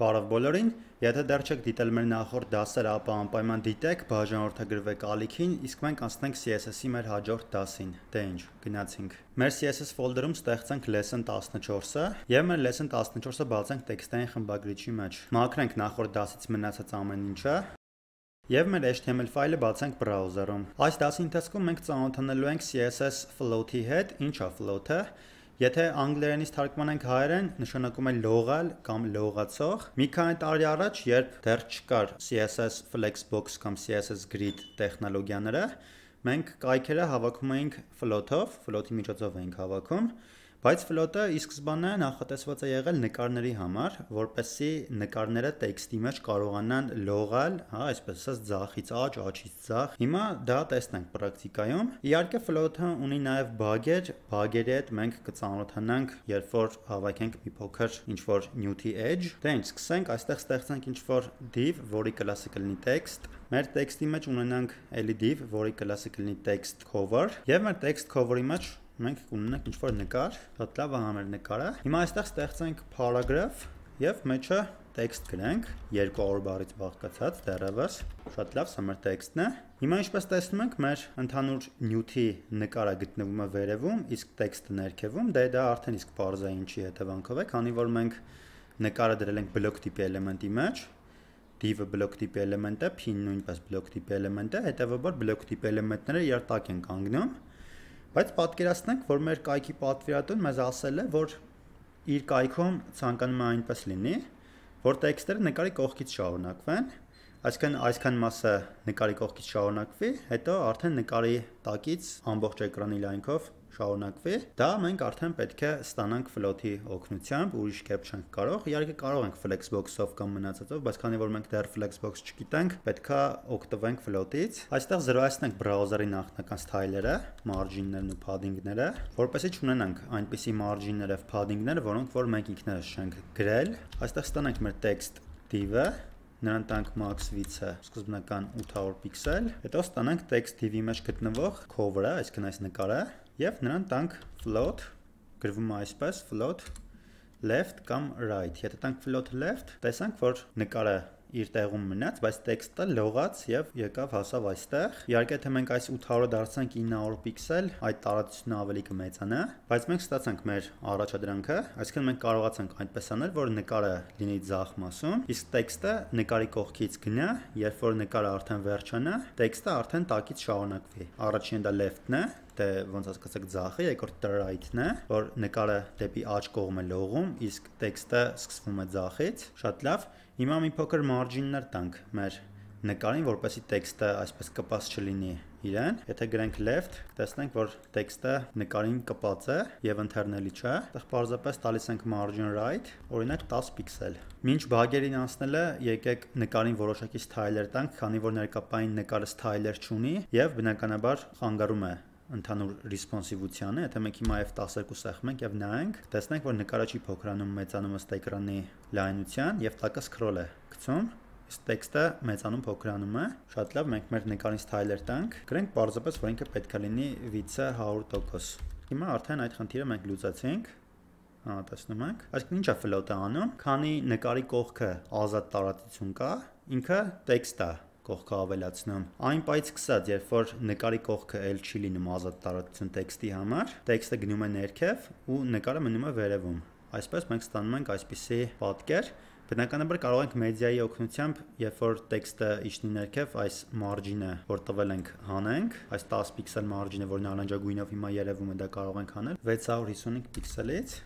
Բարև բոլորին։ Եթե դեռ չեք դիտել մեր նախորդ դասերը, ապա անպայման դիտեք, բաժանորդագրվեք ալիքին, իսկ մենք անցնենք CSS-ի մեր հաջորդ դասին։ Դե ինչ, գնացինք։ Մեր CSS folder-ում ստեղծենք lesson 14-ը եւ մեր lesson 14-ը բացենք տեքստային խմբագրիչի մեջ։ Մաքրենք նախորդ դասից մնացած ամեն ինչը, Եվ մեր HTML ֆայլը բացենք browser-ում։ Այս դասի ընթացքում մենք ծանոթանալու ենք CSS float-ի հետ, ինչա float-ը, Եթե անգլերենից թարգմանենք հայերեն, նշանակում է լողալ կամ լողացող։ Մի քանի տարի առաջ, երբ դեռ չկար CSS Flexbox կամ CSS Grid տեխնոլոգիաները, մենք կայքերը հավաքում էինք float-ով, float-ի միջոցով էինք հավաքում, Բայց ֆլոտը ի սկզբանե նախատեսված է եղել նկարների համար, որպեսզի նկարները տեքստի մեջ կարողանան լողալ, հա, այսպես ասած ձախից աջ, աչից ձախ։ Հիմա դա տեսնենք պրակտիկայում։ Իհարկե ֆլոտը ունի նաև բագեր, բագերի հետ մենք կծանոթանանք, երբ որ հավաքենք մի փոքր ինչ որ նյութի edge։ Դե ինչ սկսենք, այստեղ ստեղծենք ինչ որ div, որի կլասը կլինի text, մեր տեքստի մեջ ունենանք էլի e div, որի կլասը կլինի text cover, եւ մեր text cover-ի մեջ մենք կունենանք ինչ-որ նկար, շատ լավ է համել նկարը։ Հիմա այստեղ ստեղծենք paragraph եւ մեջը տեքստ գրենք 200 բառից բաղկացած դեռևս շատ լավ սա մեր տեքստն է հիմա ինչպես տեսնում ենք մեր ընդհանուր նյութի նկարը գտնվում է վերևում իսկ տեքստը ներքևում դե դա արդեն իսկ բարձ է ինչի հետևանքով է քանի որ մենք նկարը դրել ենք բլոկ տիպի էլեմենտի մեջ div-ը բլոկ տիպի էլեմենտ է pin նույնպես բլոկ տիպի էլեմենտ է հետևաբար բլոկ տիպի էլեմենտները երտակ են կանգնում Բայց պատկերացնենք, որ մեր կայքի պատվիրատուն մեզ ասել է, որ իր կայքում ցանկանում է այնպես լինի, որ տեքստերը նկարի կողքից շարունակվեն, այսինքն այսքան մասը նկարի կողքից շարունակվի, հետո արդեն նկարի տակից ամբողջ էկրանի լայնքով շարունակվի, դա մենք արդեն պետք է ստանանք ֆլոթի օգնությամբ, ուրիշ կերպ չենք կարող։ Իհարկե կարող ենք Flexbox-ով կամ մնացածով, բայց քանի որ մենք դեռ Flexbox չգիտենք, պետքա օգտվենք ֆլոթից։ Այստեղ զրոյացնենք բրաուզերի նախնական style-երը, margin-ներն ու padding-ները, որպեսզի չունենանք այնպիսի margin-ներ եւ padding-ներ, որոնք որ մենք ինքներս չենք գրել։ Այստեղ ստանանք մեր text div-ը, նրան տանք max width-ը սկզբնական 800 պիքսել, հետո ստանանք text div-ի մեջ գտնվող cover-ը, այսինքն այս նկարը, եւ նրան տանք float գրվում է այսպես float left կամ right։ Եթե տանք float left, տեսանք, որ նկարը իր տեղում մնաց, բայց տեքստը լողաց եւ եկավ հասավ այստեղ։ Իհարկե թե մենք այս 800-ը դարձանք 900 պիքսել, այդ տարածությունը ավելի կմեծանա, բայց մենք ստացանք մեր առաջադրանքը, այսինքն մենք կարողացանք այնպես անել, որ նկարը լինի ցախ մասում, իսկ տեքստը նկարի կողքից գնա, երբ որ նկարը արդեն վերջանա, տեքստը արդեն տակից շարունակվի։ Առաջինը դա left-ն է, թե ոնց ասկացեք ձախը, երկրորդ right-ն է, որ նկարը դեպի աջ կողմը լողում, իսկ տեքստը սկսվում է ձախից։ Շատ լավ։ Հիմա մի փոքր margin-ներ տանք մեր նկարին, որպեսի տեքստը այսպես կպած չլինի իրեն։ Եթե գրենք left, տեսնենք, որ տեքստը նկարին կպած է եւ ընթերնելի չէ։ Այդտեղ պարզապես տալիս ենք margin right, օրինակ 10 պիքսել։ Մինչ բագերին անցնելը եկեք նկարին որոշակի style-եր տանք, քանի որ ներկապային նկարը style-եր չունի եւ բնականաբար խանգարում է ընդհանուր responsive-ությանը, եթե մենք հիմա F12 սեղմենք եւ նայենք, տեսնենք, որ նկարաչի փոքրանում մեծանում ըստ էկրանի լայնության եւ տակը scroll է գցում, իսկ տեքստը մեծանում փոքրանում է։ Շատ լավ, մենք մեր նկարին style-եր տանք, գրենք բարձրապես, որ ինքը պետք է լինի width-ը 100%։ Հիմա արդեն այդ խնդիրը մենք լուծացենք հա տեսնում եք այսինքն ինչա ֆլոտ է անում քանի նկարի կողքը ազատ տարածություն կա ինքը տեքստ է կողքը ավելացնեմ։ Այն պայծ կսած, երբ որ նկարի կողքը L չի լինում ազատ տարածություն տեքստի համար, տեքստը գնում է ներքև ու նկարը մնում է վերևում։ Այսպես մենք ստանում ենք այսպիսի պատկեր, Բնականաբար կարող ենք մեդիայի օգնությամբ, երբ որ տեքստը իջնի ներքև, այս մարջինը, որ տվել ենք, հանենք, այս 10 պիքսել մարջինը, որ նարնջագույնով հիմա երևում է, դա կարող ենք հանել 655 պիքսելից։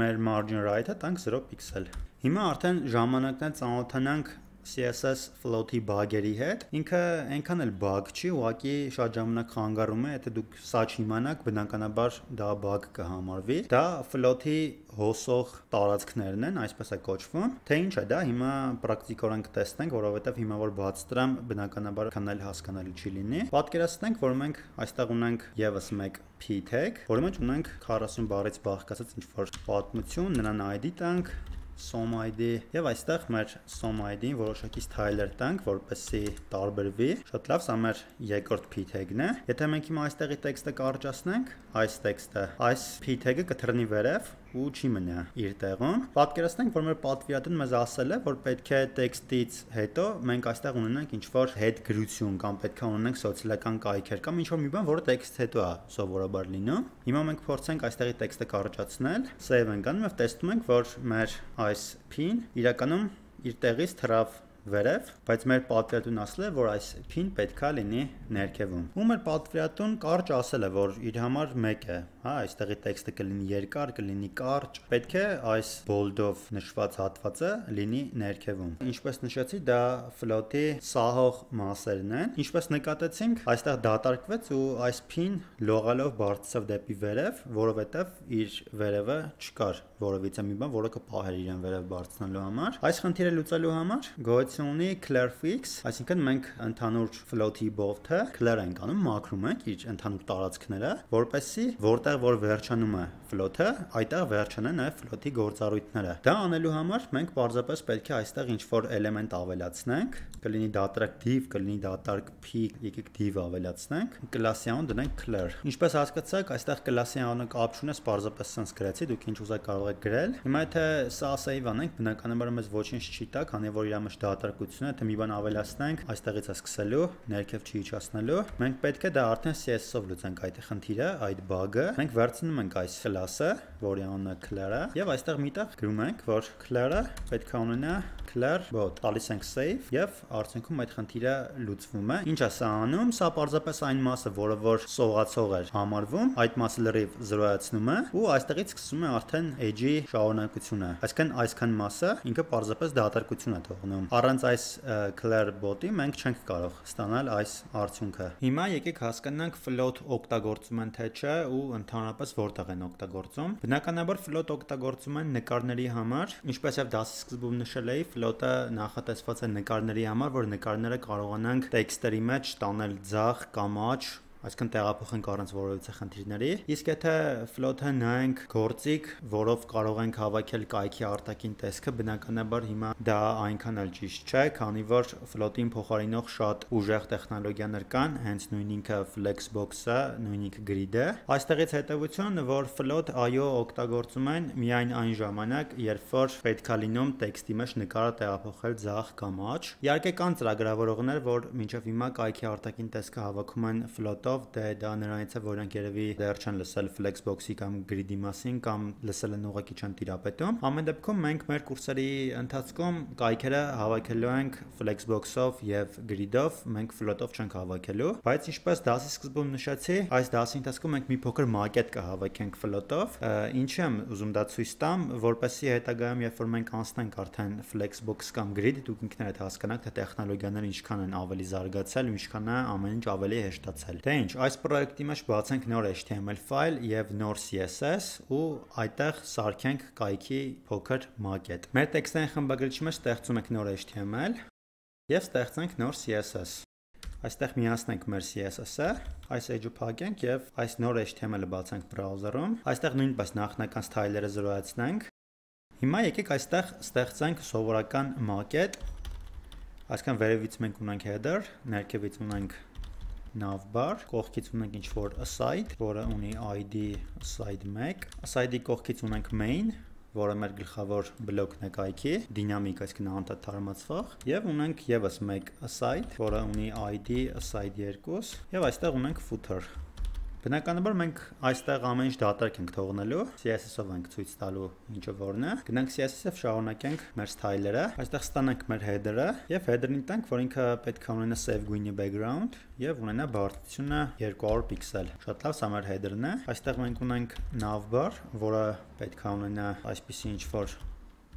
Մեր margin right-ը տանք 0 պիքսել։ Հիմա արդեն ժամանակն է ծանոթանանք CSS float-ի բագերի հետ։ Ինքը այնքան էլ բագ չի, ուղղակի շատ ժամանակ խանգարում է, եթե դուք սա չիմանաք, բնականաբար դա բագ կհամարվի։ Դա float-ի հոսող տարածքներն են, այսպես է կոչվում։ Թե ինչ է դա, հիմա պրակտիկորեն կտեսնենք, որովհետև հիմա որ բաց տրամ, բնականաբար քանել հասկանալի չի լինի։ Պատկերացնենք, որ մենք այստեղ ունենք եւս մեկ p tag, որի մեջ ունենք 40 բառից բաղկացած ինչ-որ պատմություն, նրան ID տանք, SOM ID եւ այստեղ մեր SOM ID-ին որոշակի styler տանք, որպեսզի տարբերվի։ Շատ լավ, սա մեր երկրորդ p tag-ն է։ Եթե մենք հիմա այստեղի տեքստը կարճացնենք, այս տեքստը, այս p tag-ը կթռնի վերև ու չի մնա իր տեղում։ Պատկերացնենք, որ մեր պատվիրատուն մեզ ասել է, որ պետք է տեքստից հետո մենք այստեղ ունենանք ինչ-որ հետ գրություն կամ պետք է ունենանք սոցիալական կայքեր կամ ինչ-որ մի բան, որը տեքստ հետո է սովորաբար լինում։ Հիմա մենք փորձենք այստեղի տեքստը կարճացնել, save-ն կանում եւ տեսնում ենք, որ մեր այս pin իրականում իր տեղից թրավ վերև, բայց մեր պատվիրատուն ասել է, որ այս pin պետքա լինի ներքևում։ Ու մեր պատվիրատուն կարճ ասել է, որ իր համար 1 է, հա, այստեղի տեքստը կլինի երկար, կլինի կարճ։ Պետք է այս bold-ով նշված հատվածը լինի ներքևում։ Ինչպես նշեցի, դա float-ի սահող մասերն են։ Ինչպես նկատեցինք, այստեղ դատարկվեց ու այս pin լողալով բարձրացավ դեպի վերև, որովհետև իր վերևը չկար, որովից է մի բան, որը կփահեր իրեն վերև բարձրանալու համար։ Այս խնդիրը լուծելու համար գոյց հնարավորություն ունի ClearFix, այսինքն մենք ընդհանուր float-ի բովթը clear ենք անում, մաքրում ենք իր ընդհանուր տարածքները, որպեսզի որտեղ որ վերջանում է float-ը, այդտեղ վերջանա նաև float-ի գործառույթները։ Դա անելու համար մենք պարզապես պետք է այստեղ ինչ որ էլեմենտ ավելացնենք, կլինի դատարկ div, կլինի դատարկ p, եկեք div ավելացնենք, class-ի անուն դնենք clear։ Ինչպես հասկացաք, այստեղ class-ի անունը կապ չունես, պարզապես sense գրեցի, դուք ինչ ուզեք կարող եք գրել։ Հիմա եթե սա save անենք, բնականաբար մեզ ոչինչ չի տա, քանի որ իրա մեջ դա հակահատարկությունը, թե մի բան ավելացնենք, այստեղից է սկսելու, ներքև չի իջացնելու։ Մենք պետք է դա արդեն CS-ով լուծենք այդ խնդիրը, այդ բագը։ Մենք վերցնում ենք այս class-ը, որի անունը Clara, եւ այստեղ միտեղ գրում ենք, որ Clara պետք է ունենա clear bot տալիս ենք save եւ արդյունքում այդ խնդիրը լուծվում է ինչ է սա անում սա պարզապես այն մասը որը որ սողացող էր համարվում այդ մասը լրիվ զրոյացնում է ու այստեղից սկսում է արդեն edge-ի շարունակությունը այսինքն այսքան մասը ինքը պարզապես դատարկություն է թողնում առ առանց այս Clear bot-ի մենք չենք կարող ստանալ այս արդյունքը։ Հիմա եկեք հասկանանք float օգտագործում են թե չէ ու ընդհանրապես որտեղ են օգտագործում։ Բնականաբար float օգտագործում են նկարների համար, ինչպես եւ դասի սկզբում նշել էի, float-ը նախատեսված է նկարների համար, որ նկարները կարողանանք տեքստերի մեջ տանել ձախ, կամաչ, այսինքն տեղափոխենք առանց որևիցե խնդիրների։ Իսկ եթե ֆլոթը նայենք գործիկ, որով կարող ենք հավաքել կայքի արտաքին տեսքը, բնականաբար հիմա դա այնքան էլ ճիշտ չէ, քանի որ ֆլոթին փոխարինող շատ ուժեղ տեխնոլոգիաներ կան, հենց նույն ինքը Flexbox-ը, նույն ինքը Grid-ը։ Այստեղից հետևություն, որ ֆլոթ IO օգտագործում են միայն այն ժամանակ, երբ որ պետքա լինում տեքստի մեջ նկարը տեղափոխել ձախ կամ աջ։ Իհարկե կան ծրագրավորողներ, որ մինչև հիմա կայքի արտաքին տեսքը հավաքում են ֆլոթ իմպակտով, դե դա նրանից է, որոնք երևի դեռ չեն լսել Flexbox-ի կամ Grid-ի մասին կամ լսել են ուղղակի չեն տիրապետում։ Ամեն դեպքում մենք մեր կուրսերի ընթացքում կայքերը հավաքելու ենք Flexbox-ով եւ Grid-ով, մենք Float-ով չենք հավաքելու, բայց ինչպես դասի սկզբում նշեցի, այս դասի ընթացքում մենք մի փոքր մակետ կհավաքենք Float-ով, ինչի եմ ուզում դա ցույց տամ, որպեսզի հետագայում երբ որ մենք անցնենք արդեն Flexbox կամ Grid, դուք ինքներդ հասկանաք, թե տեխնոլոգիաները ինչքան են ավելի զարգացել, ինչքան է ամեն ինչ ավելի հեշտացել։ Դե ինչ, այս պրոյեկտի մեջ բացենք նոր HTML ֆայլ եւ նոր CSS ու այդտեղ սարքենք կայքի փոքր մակետ։ Մեր տեքստային խմբագրիչի մեջ ստեղծում ենք նոր HTML եւ ստեղծենք նոր CSS։ Այստեղ միացնենք մեր CSS-ը, այս edge-ը փակենք եւ այս նոր HTML-ը բացենք browser-ում։ Այստեղ նույնպես նախնական style-երը զրոյացնենք։ Հիմա եկեք այստեղ ստեղծենք սովորական մակետ։ Այսինքն վերևից մենք ունենք header, ներքևից ունենք navbar, կողքից ունենք ինչ-որ aside, որը ունի id aside1, aside-ի կողքից ունենք main, որը մեր գլխավոր բլոկն է կայքի, դինամիկ, այսինքն անդադ թարմացվող, եւ ունենք եւս մեկ aside, որը ունի id aside2, եւ այստեղ ունենք footer, Բնականաբար մենք այստեղ ամեն ինչ դատարկ ենք թողնելու, CSS-ով ենք ցույց տալու ինչը որն է։ Գնանք CSS-ով շարունակենք մեր style-երը, այստեղ ստանանք մեր header-ը եւ header-ին տանք, որ ինքը պետք է ունենա save գույնի background եւ ունենա բարձրությունը 200 pixel։ Շատ լավ, սա մեր header-ն է։ Այստեղ մենք ունենք nav bar, որը պետք է ունենա այսպիսի ինչ-որ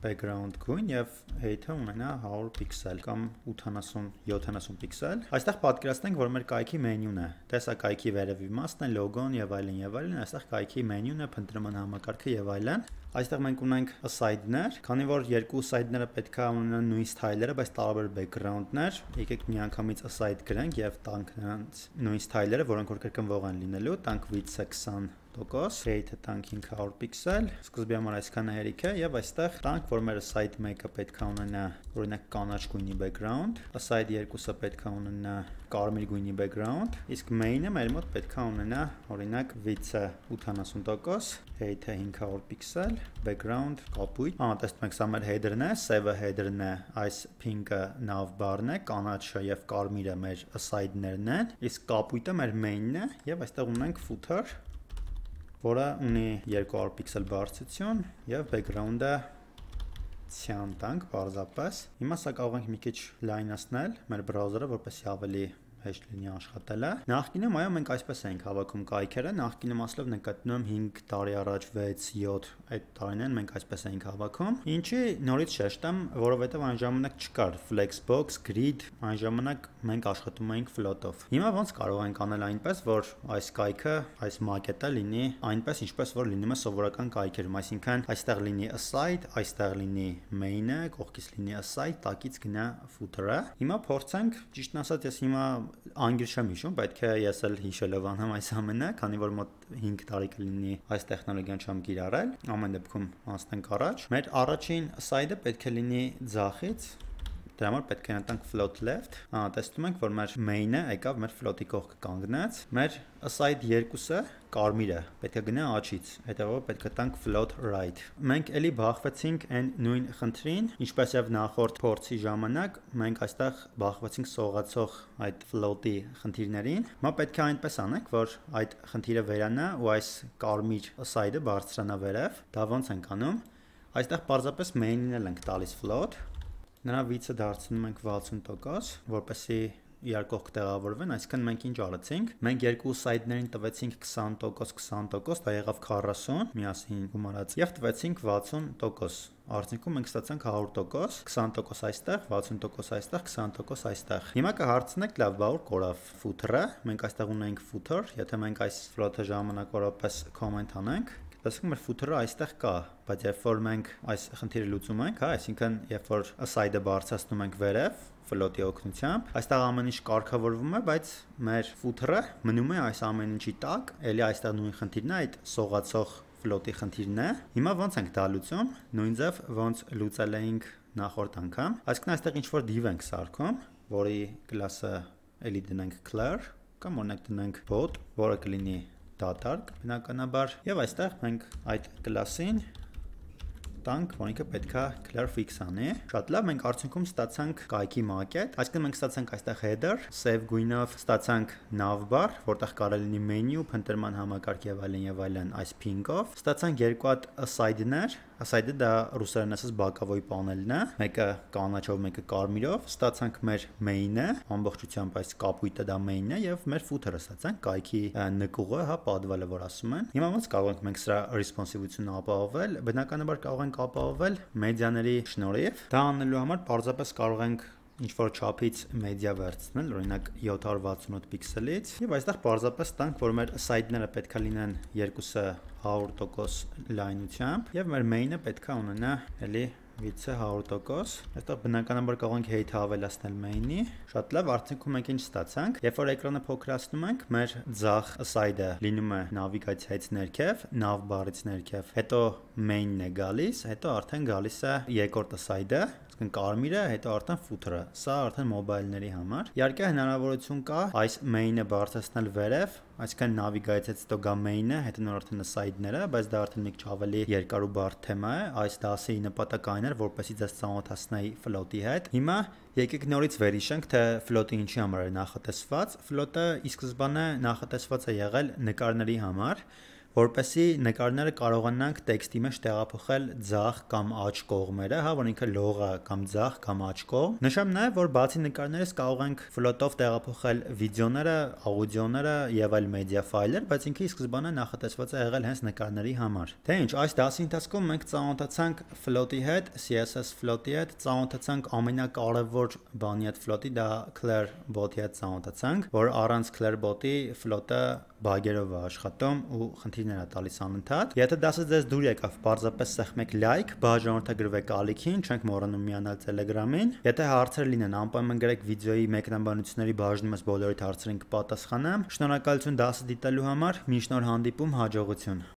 background գույն եւ height-ը ունենա 100 pixel կամ 80-70 pixel։ Այստեղ պատկերացնենք, որ մեր կայքի մենյուն է։ Տեսա դե կայքի վերևի մասն է, լոգոն եւ այլն եւ այլն, այստեղ կայքի մենյուն է, փնտրման համակարգը եւ այլն։ Այստեղ մենք ունենք aside-ներ, քանի որ երկու aside-ները պետք է ունենան նույն style-երը, բայց տարբեր background-ներ։ Եկեք միանգամից aside գրենք եւ տանք նրանց նույն style-երը, որոնք որ կրկնվող են լինելու, տանք width-ը 20 տոկոս, rate-ը տանք 500 պիքսել, սկզբի համար այսքան է հերիք է եւ այստեղ տանք, որ մեր site 1-ը պետք է ունենա օրինակ կանաչ գույնի background, site 2-ը պետք է ունենա կարմիր գույնի background, իսկ main-ը մեր մոտ պետք է ունենա օրինակ width-ը 80%, rate-ը 500 պիքսել, background կապույտ։ Ահա տեսնում եք, սա մեր header-ն է, save-ը header-ն է, այս pink-ը navbar-ն է, կանաչը եւ կարմիրը մեր site-ներն են, իսկ կապույտը մեր main-ն է եւ այստեղ ունենք footer որը ունի 200 պիքսել բարձրություն եւ background-ը ցյան տանք բարձապես։ Հիմա սա կարող ենք մի քիչ լայնացնել մեր browser-ը, որպեսզի ավելի հեշտ լինի աշխատելը։ Նախկինում այո մենք այսպես էինք հավաքում կայքերը, նախկինում ասելով նկատնում 5 տարի առաջ 6-7 այդ տարիներն մենք այսպես էինք հավաքում։ Ինչի նորից շեշտեմ, որովհետև այն ժամանակ չկար Flexbox, Grid, այն ժամանակ մենք աշխատում էինք Float-ով։ Հիմա ոնց կարող ենք անել այնպես, որ այս կայքը, այս մակետը լինի այնպես, ինչպես որ լինում է սովորական կայքերում, այսինքն այստեղ լինի aside, այստեղ լինի main-ը, կողքից լինի aside, տակից գնա footer-ը։ Հիմա փորձենք, ճիշտն ասած, ես հիմա անգիր չեմ հիշում, պետք է ես էլ հիշելով անհամ այս ամենը, քանի որ մոտ 5 տարի կլինի այս տեխնոլոգիան չեմ գիրառել, ամեն դեպքում անցնենք առաջ։ Մեր առաջին սայդը պետք է լինի ձախից, դրա համար պետք է ընտանք float left, ահա տեսնում ենք, որ մեր main-ը եկավ մեր float-ի կողքը կանգնած, մեր aside 2-ը կարմիրը, պետք է գնա աչից, հետեւաբար պետք է տանք float right։ Մենք էլի բախվեցինք այն նույն խնդրին, ինչպես եւ նախորդ փորձի ժամանակ, մենք այստեղ բախվեցինք սողացող այդ float-ի խնդիրներին։ Հիմա պետք է այնպես անենք, որ այդ խնդիրը վերանա ու այս կարմիր side-ը բարձրանա վերև։ Դա ոնց ենք անում։ Այստեղ պարզապես main-ին ենք տալիս float, նրա վիցը դարձնում ենք 60%, որպեսզի իրար կողք տեղավորվեն, այսինքն մենք ինչ արեցինք։ Մենք երկու սայդներին տվեցինք 20%, 20%, դա եղավ 40 միասին գումարած եւ տվեցինք 60% Արդյունքում մենք ստացանք 100%, 20% այստեղ, 60% այստեղ, 20% այստեղ։ Հիմա կհարցնեք, լավ, բա որ կորավ footer-ը։ Մենք այստեղ ունենք footer, եթե մենք այս float-ը ժամանակավորապես comment անենք, Ասենք մեր footer-ը այստեղ կա, բայց երբ որ մենք այս խնդիրը լուծում ենք, հա, այսինքն երբ որ aside-ը բարձրացնում ենք վերև float-ի օգնությամբ, այստեղ ամեն ինչ կարգավորվում է, բայց մեր footer-ը մնում է այս ամեն ինչի տակ, ելի այստեղ նույն խնդիրն է, այդ սողացող float-ի խնդիրն է։ Հիմա ո՞նց ենք դա լուծում։ Նույն ձև ոնց լուծել էինք նախորդ անգամ։ Այսինքն այստեղ ինչ որ div ենք սարքում, որի class-ը ելի դնենք clear կամ օրինակ դնենք bot, որը կլինի դատարկ բնականաբար եւ այստեղ մենք այդ կլասին տանք, որ ինքը պետքա clear fix անի։ Շատ լավ, մենք արդյունքում ստացանք կայքի մակետ, այսինքն մենք ստացանք այստեղ header, save գույնով ստացանք navbar, որտեղ կարելի լինի menu, փնտրման համակարգ եւ այլն եւ այլն այս ping-ով։ Ստացանք երկու հատ side-ներ, Ասայդը դա ռուսերենացած բակավոյի պանելն է, մեկը կանաչով, մեկը կարմիրով, ստացանք մեր main-ը, ամբողջությամբ այս կապույտը դա main-ն է եւ մեր footer-ը ստացանք կայքի նկուղը, հա, պատվալը, որ ասում են։ Հիմա ոնց կարող ենք մենք սրա responsive-ությունը ապահովել։ Բնականաբար կարող ենք ապահովել մեդիաների շնորհիվ։ Դա անելու համար պարզապես կարող ենք ինչ որ չափից մեդիա վերցնել, օրինակ 768 պիքսելից, եւ այստեղ պարզապես տանք, որ մեր սայթները պետքա լինեն երկուսը 100% լայնությամբ եւ մեր main-ը պետքա ունենա էլի 600%։ Այստեղ բնականաբար կարող ենք հեյթը ավելացնել main-ի։ Շատ լավ, արդյունքում մենք ինչ ստացանք։ Երբ որ էկրանը փոքրացնում ենք, մեր ցախ սայդը լինում է նավիգացիայից ներքև, nav bar-ից ներքև։ Հետո main-ն է գալիս, հետո արդեն գալիս է երկրորդ սայդը, Այսինքն Կարմիրը, հետո արդեն footer-ը։ Սա արդեն մոբայլների համար։ Իհարկե հնարավորություն կա այս main-ը բարձրացնել վերև, այսինքն navigate-ից հետո գա main-ը, հետո նոր արդեն side-ները, բայց դա արդեն մի քիչ ավելի երկար ու բարդ թեմա է։ Այս դասի նպատակը այն էր, որպեսզի ձեզ ծանոթացնեի float-ի հետ։ Հիմա Եկեք նորից վերհիշենք, թե ֆլոտը ինչի համար է նախատեսված։ Ֆլոտը ի սկզբանե նախատեսված է եղել նկարների համար, որպեսի նկարները կարողանանք տեքստի մեջ տեղափոխել ձախ կամ աջ կողմերը, հա, որ ինքը լողա կամ ձախ կամ աջ կողմ։ Նշեմ նաև, որ բացի նկարներից կարող ենք ֆլոտով տեղափոխել վիդեոները, աուդիոները եւ այլ մեդիա ֆայլեր, բայց ինքը ի սկզբանե նախատեսված է եղել հենց նկարների համար։ Թե ինչ, այս դասի ընթացքում մենք ծանոթացանք ֆլոտի հետ, CSS ֆլոտի հետ, ծանոթացանք ամենակարևոր բանի հետ ֆլոտի, դա Claire bot-ի հետ ծանոթացանք, որ առանց Claire bot-ի ֆլոտը բագերով է աշխատում ու խնդիր լիներ է տալիս անընդհատ։ Եթե դասը ձեզ դուր եկավ, պարզապես սեղմեք լայք, բաժանորդագրվեք ալիքին, չենք մոռանում միանալ Telegram-ին։ Եթե հարցեր լինեն, անպայման գրեք վիդեոյի մեկնաբանությունների բաժնումս բոլորիդ հարցերին կպատասխանեմ։ Շնորհակալություն դասը դիտելու համար, միշտ նոր հանդիպում, հաջողություն։